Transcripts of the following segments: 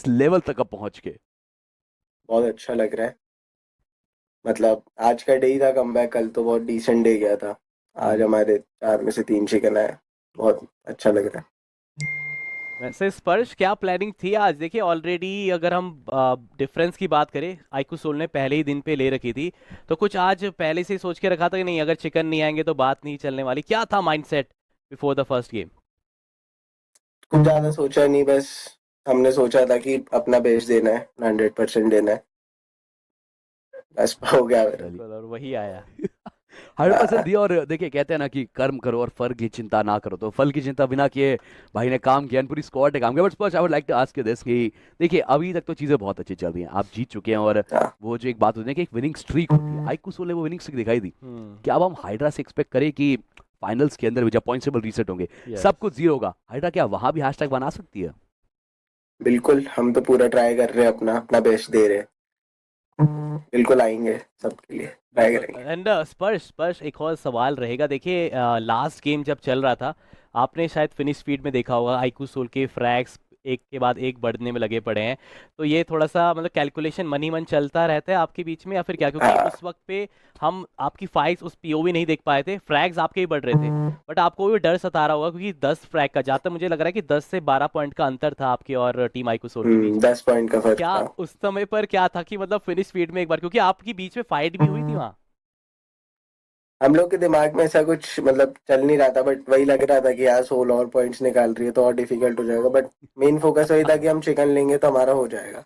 इस लेवल तक पहुंच के बहुत अच्छा लग रहा है मतलब आज का डे ही था कम कल तो बहुत डिसेंट डे गया था आज हम्म। हमारे चार में से तीन चिकन आए बहुत अच्छा लग रहा है वैसे स्पर्श क्या प्लानिंग थी आज देखिए ऑलरेडी अगर हम डिफरेंस की बात करें आईकू सोल ने पहले ही दिन पे ले रखी थी तो कुछ आज पहले से सोच के रखा था कि नहीं अगर चिकन नहीं आएंगे तो बात नहीं चलने वाली क्या था mindset before the first game कुछ ज्यादा सोचा नहीं बस हमने सोचा था कि अपना बेच देना है हंड्रेड परसेंट देना है बस हो गया और वही आया हंड्रेड परसेंट दिया और देखिए कहते हैं ना कि कर्म करो और फल की चिंता ना करो तो फल की चिंता बिना किए भाई ने काम किया पूरी स्क्वाड ने काम किया but first I would like to ask you this कि देखिए अभी तक तो चीजें बहुत अच्छी चल रही हैं आप जीत चुके हैं और हाँ। वो जो एक बात होती है कि एक विनिंग स्ट्रीक होती है आई सोल ने वो विनिंग स्ट्रीक दिखाई दी हम्म। क्या अब हम हाइड्रा से एक्सपेक्ट करें कि फाइनल्स के अंदर भी जब पॉइंट्स रीसेट होंगे सब कुछ जीरो होगा हाइड्रा क्या वहां भी हैशटैग बना सकती है बिल्कुल हम तो पूरा ट्राई कर रहे हैं अपना अपना बेस्ट दे रहे हैं बिल्कुल आएंगे सबके लिए ट्राई करेंगे एंड uh, स्पर्श स्पर्श एक और सवाल रहेगा देखिए लास्ट uh, गेम जब चल रहा था आपने शायद फिनिश स्पीड में देखा होगा आईकू सोल के फ्रैक्स एक के बाद एक बढ़ने में लगे पड़े हैं तो ये थोड़ा सा मतलब कैलकुलेशन मनी मन चलता रहता है आपके बीच में या फिर क्या क्योंकि हाँ। उस वक्त पे हम आपकी फाइल्स उस पीओवी नहीं देख पाए थे फ्रैग्स आपके ही बढ़ रहे थे बट हम्म। आपको भी डर सता रहा होगा क्योंकि दस फ्रैग का जहाँ तक मुझे लग रहा है कि दस से बारह पॉइंट का अंतर था आपके और टीम आई के हम्म, दस पॉइंट का क्या उस समय पर क्या था कि मतलब फिनिश फील्ड में एक बार क्योंकि आपकी बीच में फाइट भी हुई थी हम्म। वहाँ हम लोग के दिमाग में ऐसा कुछ मतलब चल नहीं रहा था बट वही लग रहा था कि यार सोल और पॉइंट्स निकाल रही है तो और डिफिकल्ट हो जाएगा बट मेन फोकस वही था कि हम चिकन लेंगे तो हमारा हो जाएगा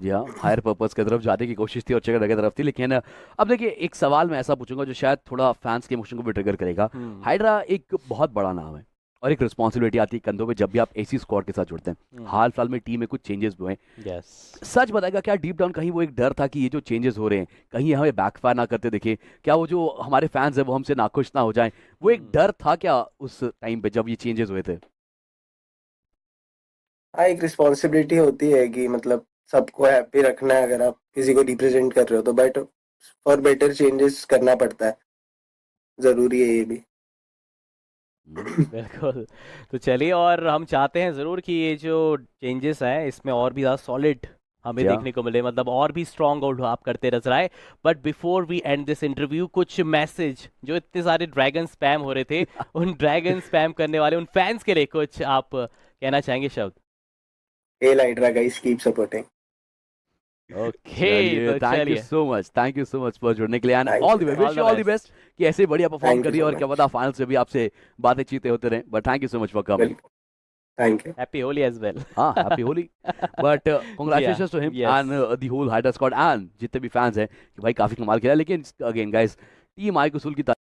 जी हाँ हायर पर्पस की तरफ जाने की कोशिश थी और चिकन की तरफ थी लेकिन अब देखिए एक सवाल मैं ऐसा पूछूंगा जो शायद थोड़ा फैंस के इमोशन को भी ट्रिगर करेगा हाइड्रा हम्म। एक बहुत बड़ा नाम है और एक रिस्पॉन्सिबिलिटी आती है कंधों पे जब भी आप एसी स्क्वाड के साथ जुड़ते हैं हम्म। हाल फिलहाल में टीम में कुछ चेंजेस हुए हैं yes. सच बताएगा क्या डीप डाउन कहीं वो एक डर था कि ये जो चेंजेस हो रहे हैं कहीं हमें बैकफायर ना करते देखे क्या वो जो हमारे फैंस है वो हमसे नाखुश ना हो जाए वो एक हम्म। डर था क्या उस टाइम पे जब ये चेंजेस हुए थे हाँ एक रिस्पॉन्सिबिलिटी होती है कि मतलब सबको हैप्पी रखना है अगर आप किसी को रिप्रेजेंट कर रहे हो तो बट फॉर बेटर चेंजेस करना पड़ता है जरूरी है ये भी बिल्कुल तो चलिए और हम चाहते हैं ज़रूर कि ये जो चेंजेस हैं इसमें और भी ज़्यादा सॉलिड हमें yeah. देखने को मिले मतलब और भी स्ट्रॉन्ग आउट आप करते नजर आए but before we end this interview कुछ मैसेज जो इतने सारे ड्रैगन स्पैम हो रहे थे उन ड्रैगन स्पैम करने वाले उन फैंस के लिए कुछ आप कहना चाहेंगे शब्द ए लाइड्रा गाइस कीप सपोर्टिंग कि ऐसे बढ़िया परफॉर्म करिए और क्या पता फाइनल से भी आपसे बातें चीते होते रहे but thank you so much for coming Thank you. Happy Holi as जितने भी फैंस हैं कि भाई काफी कमाल खेला लेकिन अगेन गाइस टीम आई कुसूल की